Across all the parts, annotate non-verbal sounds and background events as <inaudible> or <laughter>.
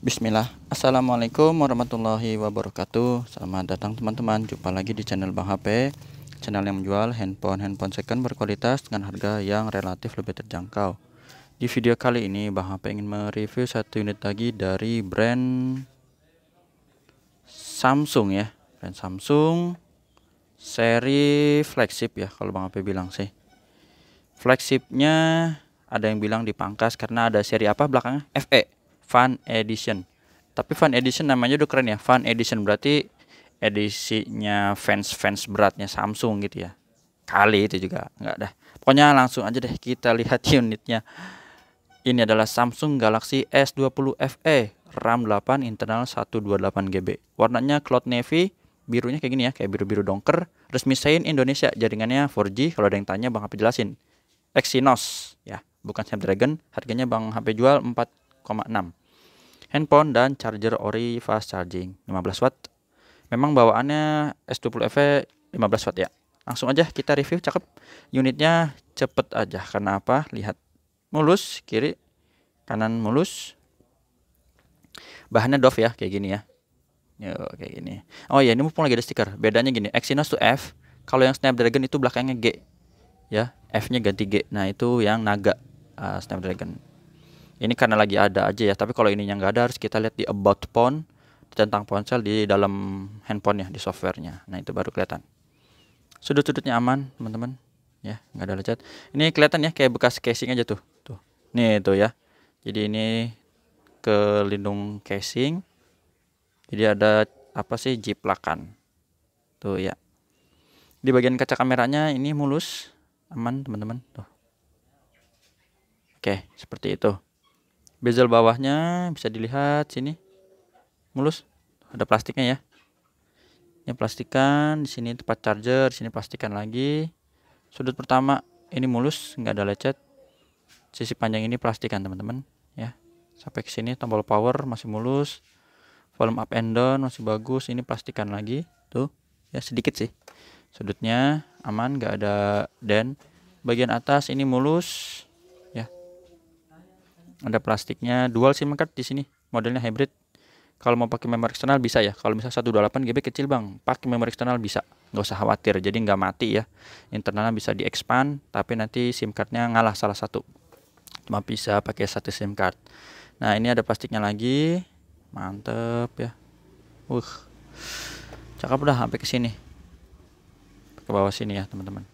Bismillah Assalamualaikum warahmatullahi wabarakatuh Selamat datang teman-teman Jumpa lagi di channel Bang HP Channel yang menjual handphone-handphone second berkualitas Dengan harga yang relatif lebih terjangkau Di video kali ini Bang HP ingin mereview satu unit lagi Dari brand Samsung ya Brand Samsung Seri flagship ya Kalau Bang HP bilang sih Flagshipnya ada yang bilang dipangkas karena ada seri apa belakangnya? FE Fun Edition. Tapi Fun Edition namanya udah keren ya. Fun Edition berarti edisinya fans-fans beratnya Samsung gitu ya. Kali itu juga nggak dah. Pokoknya langsung aja deh kita lihat <laughs> unitnya. Ini adalah Samsung Galaxy S20 FE, RAM 8, internal 128GB. Warnanya cloud navy, birunya kayak gini ya, kayak biru-biru dongker. Resmi Sein Indonesia, jaringannya 4G. Kalau ada yang tanya Bang HP jelasin. Exynos ya, bukan Snapdragon, harganya Bang HP jual 4,6 handphone dan charger ori fast charging 15 watt memang bawaannya S20FE 15 watt ya langsung aja kita review cakep unitnya cepet aja karena apa lihat mulus kiri kanan mulus bahannya doff ya kayak gini ya Yo, kayak gini oh ya ini mumpung lagi ada stiker bedanya gini Exynos tuh F kalau yang Snapdragon itu belakangnya G ya F nya ganti G nah itu yang naga uh, Snapdragon ini karena lagi ada aja ya tapi kalau ininya nggak ada harus kita lihat di about phone tentang ponsel di dalam handphone ya di softwarenya nah itu baru kelihatan sudut-sudutnya aman teman-teman ya nggak ada lecet ini kelihatan ya kayak bekas casing aja tuh tuh nih itu ya jadi ini ke lindung casing jadi ada apa sih jiplakan tuh ya di bagian kaca kameranya ini mulus aman teman-teman tuh oke seperti itu bezel bawahnya bisa dilihat sini mulus ada plastiknya ya ini plastikan di sini tempat charger di sini plastikan lagi sudut pertama ini mulus nggak ada lecet sisi panjang ini plastikan teman-teman ya sampai ke sini tombol power masih mulus volume up and down masih bagus ini plastikan lagi tuh ya sedikit sih sudutnya aman nggak ada dan bagian atas ini mulus ada plastiknya dual SIM card di sini modelnya hybrid kalau mau pakai memori eksternal bisa ya kalau misal 128 GB kecil bang pakai memori eksternal bisa nggak usah khawatir jadi nggak mati ya internalnya bisa di expand tapi nanti SIM cardnya ngalah salah satu cuma bisa pakai satu SIM card nah ini ada plastiknya lagi mantep ya uh cakep udah sampai ke sini ke bawah sini ya teman-teman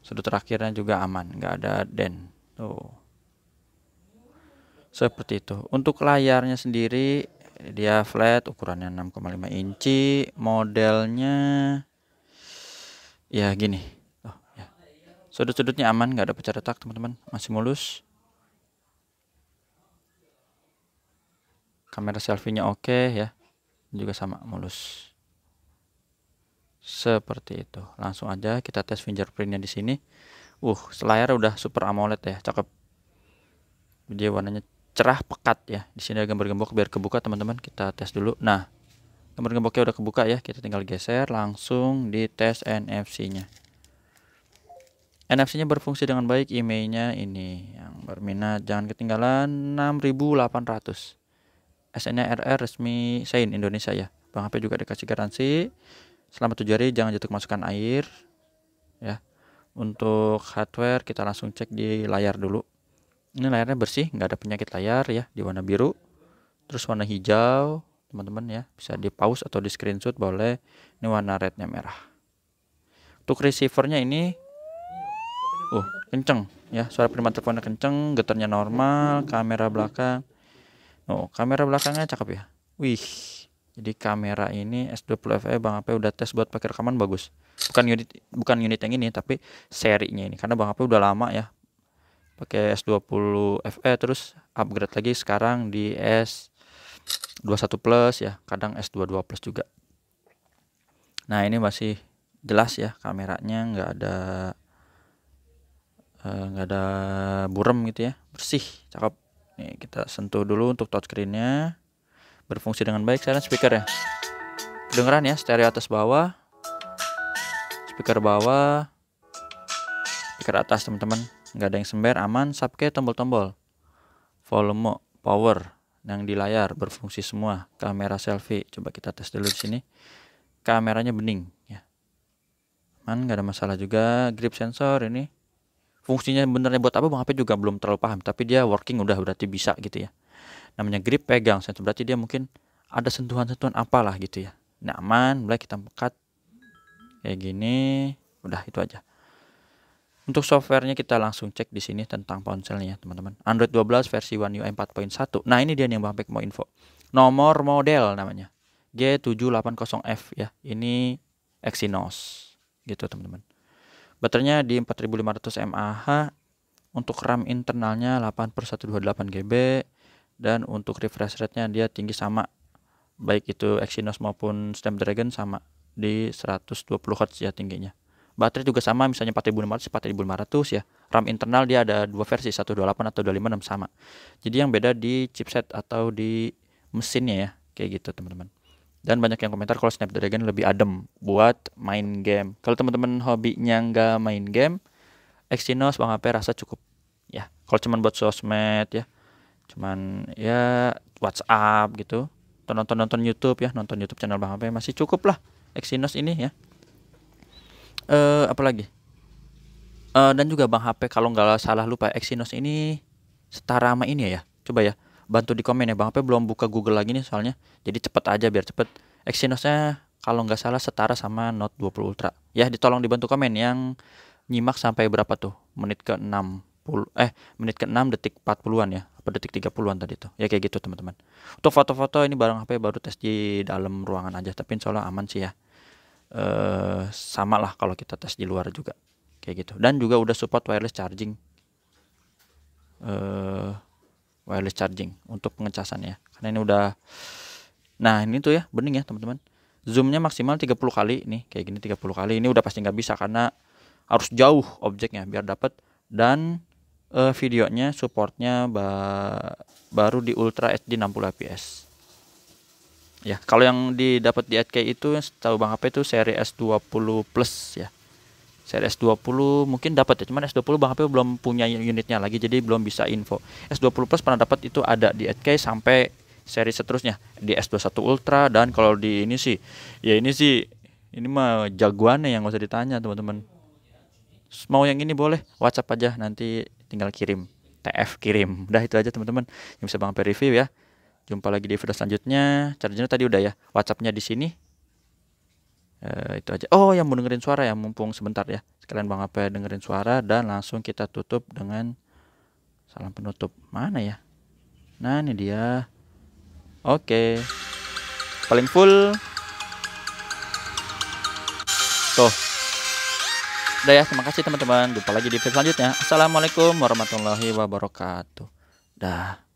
sudut terakhirnya juga aman nggak ada den tuh seperti itu untuk layarnya sendiri dia flat ukurannya 6,5 inci modelnya ya gini oh, ya. sudut-sudutnya aman nggak ada pecah retak teman-teman masih mulus kamera selfie-nya oke okay, ya juga sama mulus seperti itu langsung aja kita tes fingerprintnya di sini uh layar udah super AMOLED ya cakep dia warnanya cerah pekat ya. Di sini ada gambar gembok biar kebuka teman-teman. Kita tes dulu. Nah, gambar gemboknya udah kebuka ya. Kita tinggal geser langsung di tes NFC-nya. NFC-nya berfungsi dengan baik. IMEI-nya ini yang berminat jangan ketinggalan 6800. SN-nya RR resmi Sein Indonesia ya. Bang HP juga dikasih garansi selama 7 hari jangan jatuh kemasukan air ya. Untuk hardware kita langsung cek di layar dulu ini layarnya bersih nggak ada penyakit layar ya di warna biru terus warna hijau teman-teman ya bisa di pause atau di screenshot boleh ini warna rednya merah untuk receivernya ini uh kenceng ya suara prima teleponnya kenceng geternya normal kamera belakang oh kamera belakangnya cakep ya wih jadi kamera ini S20FE Bang Ape udah tes buat pakai rekaman bagus bukan unit bukan unit yang ini tapi serinya ini karena Bang Ape udah lama ya pakai S20 FE eh, terus upgrade lagi sekarang di S21 Plus ya kadang S22 Plus juga nah ini masih jelas ya kameranya nggak ada eh, nggak uh, ada burem gitu ya bersih cakep nih kita sentuh dulu untuk touchscreennya berfungsi dengan baik silent speaker ya kedengeran ya stereo atas bawah speaker bawah speaker atas teman-teman nggak ada yang sember aman subke tombol-tombol volume power yang di layar berfungsi semua kamera selfie coba kita tes dulu di sini kameranya bening ya aman nggak ada masalah juga grip sensor ini fungsinya benernya buat apa bang HP juga belum terlalu paham tapi dia working udah berarti bisa gitu ya namanya grip pegang sensor berarti dia mungkin ada sentuhan-sentuhan apalah gitu ya nyaman aman mulai kita pekat kayak gini udah itu aja untuk softwarenya kita langsung cek di sini tentang ponselnya teman-teman. Android 12 versi One UI 4.1. Nah ini dia yang Bang Pek mau info. Nomor model namanya G780F ya. Ini Exynos gitu teman-teman. Baterainya di 4500 mAh. Untuk RAM internalnya 8 per 128 GB dan untuk refresh rate-nya dia tinggi sama baik itu Exynos maupun Snapdragon sama di 120 Hz ya tingginya. Baterai juga sama misalnya 4.500, 4500 ya. RAM internal dia ada dua versi 128 atau 256 sama. Jadi yang beda di chipset atau di mesinnya ya. Kayak gitu teman-teman. Dan banyak yang komentar kalau Snapdragon lebih adem buat main game. Kalau teman-teman hobinya nggak main game, Exynos Bang HP rasa cukup ya. Kalau cuman buat sosmed ya, cuman ya WhatsApp gitu, tonton nonton-nonton YouTube ya, nonton YouTube channel Bang HP masih cukup lah Exynos ini ya eh apalagi uh, eh, dan juga bang HP kalau nggak salah lupa Exynos ini setara sama ini ya coba ya bantu di komen ya bang HP belum buka Google lagi nih soalnya jadi cepet aja biar cepet Exynosnya kalau nggak salah setara sama Note 20 Ultra ya ditolong dibantu komen yang nyimak sampai berapa tuh menit ke 60 eh menit ke 6 detik 40-an ya apa detik 30-an tadi tuh ya kayak gitu teman-teman untuk foto-foto ini barang HP baru tes di dalam ruangan aja tapi insya Allah aman sih ya eh, sama lah kalau kita tes di luar juga kayak gitu dan juga udah support wireless charging eh, wireless charging untuk pengecasan ya karena ini udah nah ini tuh ya bening ya teman-teman zoomnya maksimal 30 kali ini kayak gini 30 kali ini udah pasti nggak bisa karena harus jauh objeknya biar dapat dan uh, videonya supportnya ba baru di Ultra HD 60 fps Ya, kalau yang didapat di ATK itu tahu Bang HP itu seri S20 Plus ya. Seri S20 mungkin dapat ya, cuman S20 Bang HP belum punya unitnya lagi jadi belum bisa info. S20 Plus pernah dapat itu ada di ATK sampai seri seterusnya di S21 Ultra dan kalau di ini sih ya ini sih ini mah jagoannya yang gak usah ditanya teman-teman. Mau yang ini boleh WhatsApp aja nanti tinggal kirim. TF kirim. Udah itu aja teman-teman yang bisa Bang HP review ya. Jumpa lagi di video selanjutnya. Chargernya tadi udah ya. WhatsAppnya di sini. e, itu aja. Oh, yang mau dengerin suara ya, mumpung sebentar ya. Sekalian Bang ya dengerin suara dan langsung kita tutup dengan salam penutup. Mana ya? Nah, ini dia. Oke. Paling full. Tuh. Udah ya, terima kasih teman-teman. Jumpa lagi di video selanjutnya. Assalamualaikum warahmatullahi wabarakatuh. Dah.